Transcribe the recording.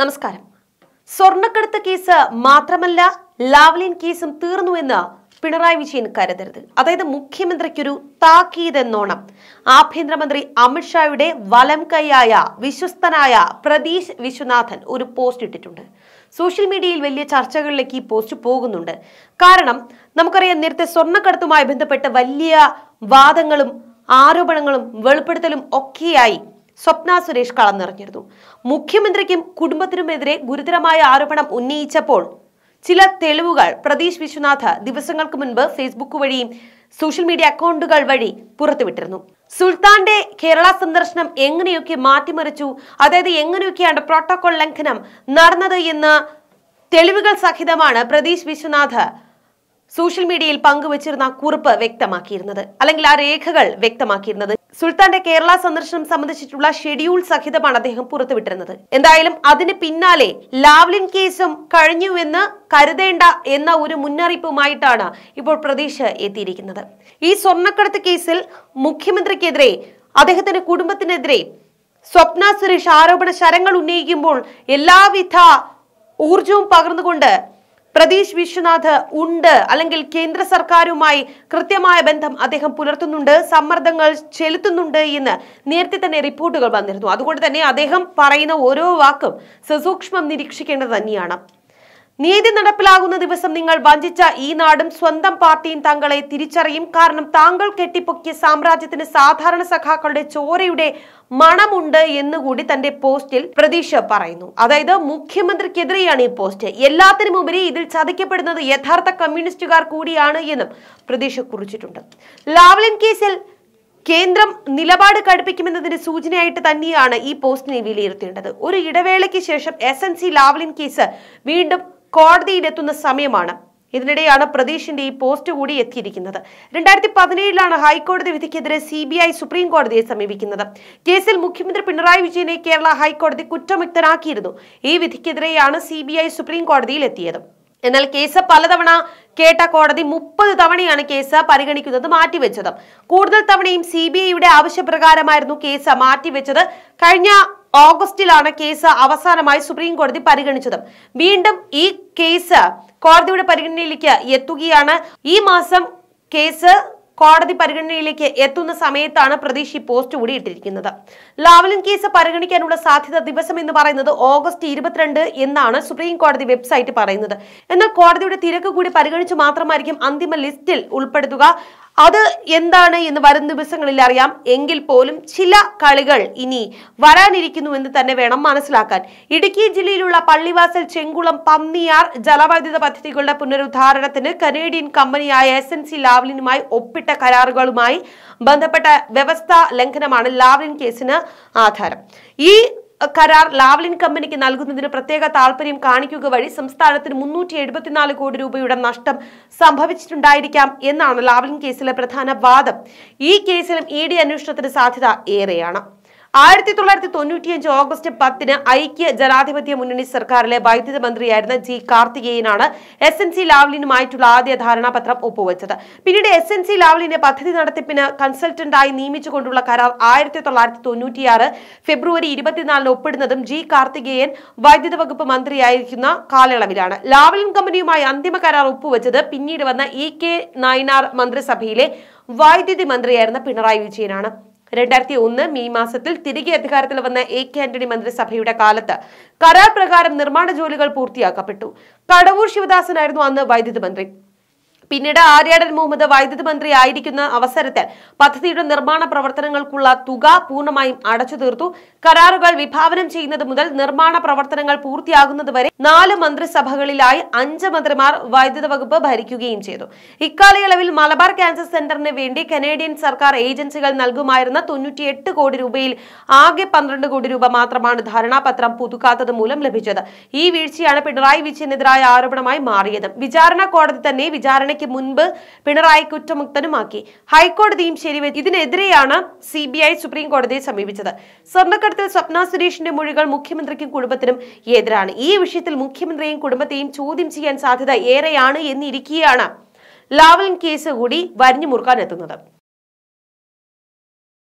നമസ്കാരം സ്വർണ്ണക്കടത്ത് കേസ് മാത്രമല്ല ലാവ്ലിൻ കേസും തീർന്നു എന്ന് പിണറായി വിജയൻ കരുതരുത് അതായത് മുഖ്യമന്ത്രിക്കൊരു താക്കീത് എന്നോണം ആഭ്യന്തരമന്ത്രി അമിത്ഷായുടെ വലം കൈയായ വിശ്വസ്തനായ പ്രദീഷ് വിശ്വനാഥൻ ഒരു പോസ്റ്റ് ഇട്ടിട്ടുണ്ട് സോഷ്യൽ മീഡിയയിൽ വലിയ ചർച്ചകളിലേക്ക് ഈ പോസ്റ്റ് പോകുന്നുണ്ട് കാരണം നമുക്കറിയാം നേരത്തെ സ്വർണ്ണക്കടത്തുമായി ബന്ധപ്പെട്ട് വലിയ വാദങ്ങളും ആരോപണങ്ങളും വെളിപ്പെടുത്തലും ഒക്കെയായി സ്വപ്ന സുരേഷ് കളം നിറഞ്ഞിരുന്നു മുഖ്യമന്ത്രിക്കും കുടുംബത്തിനുമെതിരെ ഗുരുതരമായ ആരോപണം ഉന്നയിച്ചപ്പോൾ ചില തെളിവുകൾ പ്രതീഷ് വിശ്വനാഥ് ദിവസങ്ങൾക്ക് മുൻപ് ഫേസ്ബുക്ക് വഴിയും സോഷ്യൽ മീഡിയ അക്കൗണ്ടുകൾ വഴി പുറത്തുവിട്ടിരുന്നു സുൽത്താന്റെ കേരള സന്ദർശനം എങ്ങനെയൊക്കെ മാറ്റിമറിച്ചു അതായത് എങ്ങനെയൊക്കെയാണ് പ്രോട്ടോകോൾ ലംഘനം നടന്നത് എന്ന് തെളിവുകൾ സഹിതമാണ് പ്രതീഷ് വിശ്വനാഥ് സോഷ്യൽ മീഡിയയിൽ പങ്കുവച്ചിരുന്ന കുറിപ്പ് വ്യക്തമാക്കിയിരുന്നത് അല്ലെങ്കിൽ ആ രേഖകൾ വ്യക്തമാക്കിയിരുന്നത് സുൽത്താന്റെ കേരള സന്ദർശനം സംബന്ധിച്ചിട്ടുള്ള ഷെഡ്യൂൾ സഹിതമാണ് അദ്ദേഹം പുറത്തുവിട്ടിരുന്നത് എന്തായാലും അതിന് പിന്നാലെ ലാവ്ലിൻ കേസും കഴിഞ്ഞുവെന്ന് കരുതേണ്ട എന്ന ഒരു മുന്നറിയിപ്പുമായിട്ടാണ് ഇപ്പോൾ പ്രതീക്ഷ എത്തിയിരിക്കുന്നത് ഈ സ്വർണ്ണക്കടത്ത് കേസിൽ മുഖ്യമന്ത്രിക്കെതിരെ അദ്ദേഹത്തിന്റെ കുടുംബത്തിനെതിരെ സ്വപ്ന സുരേഷ് ആരോപണ ശരങ്ങൾ ഉന്നയിക്കുമ്പോൾ എല്ലാവിധ ഊർജവും പകർന്നുകൊണ്ട് പ്രതീഷ് വിശ്വനാഥ് ഉണ്ട് അല്ലെങ്കിൽ കേന്ദ്ര സർക്കാരുമായി കൃത്യമായ ബന്ധം അദ്ദേഹം പുലർത്തുന്നുണ്ട് സമ്മർദ്ദങ്ങൾ ചെലുത്തുന്നുണ്ട് എന്ന് നേരത്തെ തന്നെ റിപ്പോർട്ടുകൾ വന്നിരുന്നു അതുകൊണ്ട് തന്നെ അദ്ദേഹം പറയുന്ന ഓരോ വാക്കും സസൂക്ഷ്മം നിരീക്ഷിക്കേണ്ടത് തന്നെയാണ് നീതി നടപ്പിലാകുന്ന ദിവസം നിങ്ങൾ വഞ്ചിച്ച ഈ നാടും സ്വന്തം പാർട്ടിയും തങ്ങളെ തിരിച്ചറിയും കാരണം താങ്കൾ കെട്ടിപ്പൊക്കിയ സാമ്രാജ്യത്തിന് സാധാരണ സഖാക്കളുടെ ചോരയുടെ മണമുണ്ട് എന്നുകൂടി തന്റെ പോസ്റ്റിൽ പ്രതീക്ഷ പറയുന്നു അതായത് മുഖ്യമന്ത്രിക്കെതിരെയാണ് ഈ പോസ്റ്റ് എല്ലാത്തിനും ഉപരി ഇതിൽ ചതിക്കപ്പെടുന്നത് യഥാർത്ഥ കമ്മ്യൂണിസ്റ്റുകാർ കൂടിയാണ് എന്നും പ്രതീക്ഷ കുറിച്ചിട്ടുണ്ട് ലാവ്ലിൻ കേസിൽ കേന്ദ്രം നിലപാട് കടുപ്പിക്കുമെന്നതിന്റെ സൂചനയായിട്ട് തന്നെയാണ് ഈ പോസ്റ്റിനെ വിലയിരുത്തേണ്ടത് ഒരു ഇടവേളയ്ക്ക് ശേഷം S N C Lavalin case വീണ്ടും കോടതിയിലെത്തുന്ന സമയമാണ് ഇതിനിടെയാണ് പ്രതീഷിന്റെ ഈ പോസ്റ്റ് കൂടി എത്തിയിരിക്കുന്നത് രണ്ടായിരത്തി പതിനേഴിലാണ് ഹൈക്കോടതി വിധിക്കെതിരെ സി ബി ഐ സുപ്രീം കോടതിയെ സമീപിക്കുന്നത് കേസിൽ മുഖ്യമന്ത്രി പിണറായി വിജയനെ കേരള ഹൈക്കോടതി കുറ്റമുക്തനാക്കിയിരുന്നു ഈ വിധിക്കെതിരെയാണ് സി ബി ഐ സുപ്രീം കോടതിയിൽ എത്തിയത് എന്നാൽ കേസ് പലതവണ കേട്ട കോടതി മുപ്പത് തവണയാണ് കേസ് പരിഗണിക്കുന്നത് മാറ്റിവെച്ചത് കൂടുതൽ തവണയും സി ബി ഐയുടെ ആവശ്യപ്രകാരമായിരുന്നു കേസ് മാറ്റിവെച്ചത് കഴിഞ്ഞ ഓഗസ്റ്റിലാണ് കേസ് അവസാനമായി സുപ്രീം കോടതി പരിഗണിച്ചത് വീണ്ടും ഈ കേസ് കോടതിയുടെ പരിഗണനയിലേക്ക് എത്തുകയാണ് ഈ മാസം കേസ് കോടതി പരിഗണനയിലേക്ക് എത്തുന്ന സമയത്താണ് പ്രതീക്ഷ പോസ്റ്റ് കൂടി ഇട്ടിരിക്കുന്നത് ലാവലിൻ കേസ് പരിഗണിക്കാനുള്ള സാധ്യത ദിവസം എന്ന് പറയുന്നത് ഓഗസ്റ്റ് ഇരുപത്തിരണ്ട് എന്നാണ് സുപ്രീം കോടതി വെബ്സൈറ്റ് പറയുന്നത് എന്നാൽ കോടതിയുടെ തിരക്ക് കൂടി പരിഗണിച്ച് മാത്രമായിരിക്കും അന്തിമ ലിസ്റ്റിൽ ഉൾപ്പെടുത്തുക അത് എന്താണ് എന്ന് വരും ദിവസങ്ങളിൽ അറിയാം എങ്കിൽ പോലും ചില കളികൾ ഇനി വരാനിരിക്കുന്നു എന്ന് തന്നെ വേണം മനസ്സിലാക്കാൻ ഇടുക്കി ജില്ലയിലുള്ള പള്ളിവാസൽ ചെങ്കുളം പന്നിയാർ ജലവൈദ്യുത പദ്ധതികളുടെ പുനരുദ്ധാരണത്തിന് കനേഡിയൻ കമ്പനിയായ എസ് എൻ സി ലാവ്ലിനുമായി ഒപ്പിട്ട കരാറുകളുമായി ബന്ധപ്പെട്ട വ്യവസ്ഥാ ലംഘനമാണ് ലാവ്ലിൻ കേസിന് ആധാരം ഈ കരാർ ലാവ്ലിൻ കമ്പനിക്ക് നൽകുന്നതിന് പ്രത്യേക താല്പര്യം കാണിക്കുക വഴി സംസ്ഥാനത്തിന് മുന്നൂറ്റി എഴുപത്തിനാല് കോടി രൂപയുടെ നഷ്ടം സംഭവിച്ചിട്ടുണ്ടായിരിക്കാം എന്നാണ് ലാവ്ലിൻ കേസിലെ പ്രധാന വാദം ഈ കേസിലും ഇ ഡി അന്വേഷണത്തിന് സാധ്യത ഏറെയാണ് ആയിരത്തി തൊള്ളായിരത്തി തൊണ്ണൂറ്റിയഞ്ച് ഓഗസ്റ്റ് പത്തിന് ഐക്യ ജനാധിപത്യ മുന്നണി സർക്കാരിലെ വൈദ്യുത മന്ത്രിയായിരുന്ന ജി കാർത്തികേയനാണ് എസ് എൻ സി ലാവ്ലിനുമായിട്ടുള്ള ആദ്യ ധാരണാപത്രം ഒപ്പുവെച്ചത് പിന്നീട് എസ് എൻ സി ലാവ്ലിനെ പദ്ധതി നടത്തിപ്പിന് കൺസൾട്ടന്റായി നിയമിച്ചുകൊണ്ടുള്ള കരാർ ആയിരത്തി തൊള്ളായിരത്തി തൊണ്ണൂറ്റിയാറ് ഫെബ്രുവരി ഇരുപത്തിനാലിന് ഒപ്പിടുന്നതും ജി കാർത്തികേയൻ വൈദ്യുത വകുപ്പ് മന്ത്രിയായിരിക്കുന്ന കാലയളവിലാണ് ലാവ്ലിൻ കമ്പനിയുമായി അന്തിമ കരാർ ഒപ്പുവെച്ചത് പിന്നീട് വന്ന ഇ കെ നയനാർ മന്ത്രിസഭയിലെ വൈദ്യുതി മന്ത്രിയായിരുന്ന പിണറായി വിജയനാണ് രണ്ടായിരത്തി ഒന്ന് മെയ് മാസത്തിൽ തിരികെ അധികാരത്തിൽ വന്ന എ കെ ആന്റണി മന്ത്രിസഭയുടെ കാലത്ത് കരാർ പ്രകാരം നിർമ്മാണ ജോലികൾ പൂർത്തിയാക്കപ്പെട്ടു കടവൂർ ശിവദാസനായിരുന്നു അന്ന് വൈദ്യുതി മന്ത്രി പിന്നീട് ആര്യാടൻ മുഹമ്മദ് വൈദ്യുതി മന്ത്രി ആയിരിക്കുന്ന അവസരത്തിൽ പദ്ധതിയുടെ നിർമ്മാണ പ്രവർത്തനങ്ങൾക്കുള്ള തുക പൂർണ്ണമായും അടച്ചു തീർത്തു കരാറുകൾ വിഭാവനം ചെയ്യുന്നത് മുതൽ നിർമ്മാണ പ്രവർത്തനങ്ങൾ പൂർത്തിയാകുന്നതുവരെ നാല് മന്ത്രിസഭകളിലായി അഞ്ച് മന്ത്രിമാർ വൈദ്യുത വകുപ്പ് ഭരിക്കുകയും ചെയ്തു ഇക്കാലയളവിൽ മലബാർ ക്യാൻസർ സെന്ററിന് വേണ്ടി കനേഡിയൻ സർക്കാർ ഏജൻസികൾ നൽകുമായിരുന്ന തൊണ്ണൂറ്റിയെട്ട് കോടി രൂപയിൽ ആകെ പന്ത്രണ്ട് കോടി രൂപ മാത്രമാണ് ധാരണാപത്രം പുതുക്കാത്തത് മൂലം ലഭിച്ചത് ഈ വീഴ്ചയാണ് പിണറായി വിജയനെതിരായ ആരോപണമായി മാറിയത് വിചാരണ കോടതി തന്നെ വിചാരണയ്ക്ക് വിചാരണയ്ക്ക് മുൻപ് പിണറായി കുറ്റമുക്തനുമാക്കി ഹൈക്കോടതിയും ശരിവെച്ചു ഇതിനെതിരെയാണ് സി ബി ഐ സുപ്രീം കോടതിയെ സമീപിച്ചത് സ്വർണ്ണക്കടത്തിൽ സ്വപ്ന സുരേഷിന്റെ മൊഴികൾ മുഖ്യമന്ത്രിക്കും കുടുംബത്തിനും എതിരാണ് ഈ വിഷയത്തിൽ മുഖ്യമന്ത്രിയും കുടുംബത്തെയും ചോദ്യം ചെയ്യാൻ സാധ്യത ഏറെയാണ് എന്നിരിക്കുകയാണ് ലാവലിൻ കേസ് കൂടി വരിഞ്ഞു മുറുക്കാനെത്തുന്നത്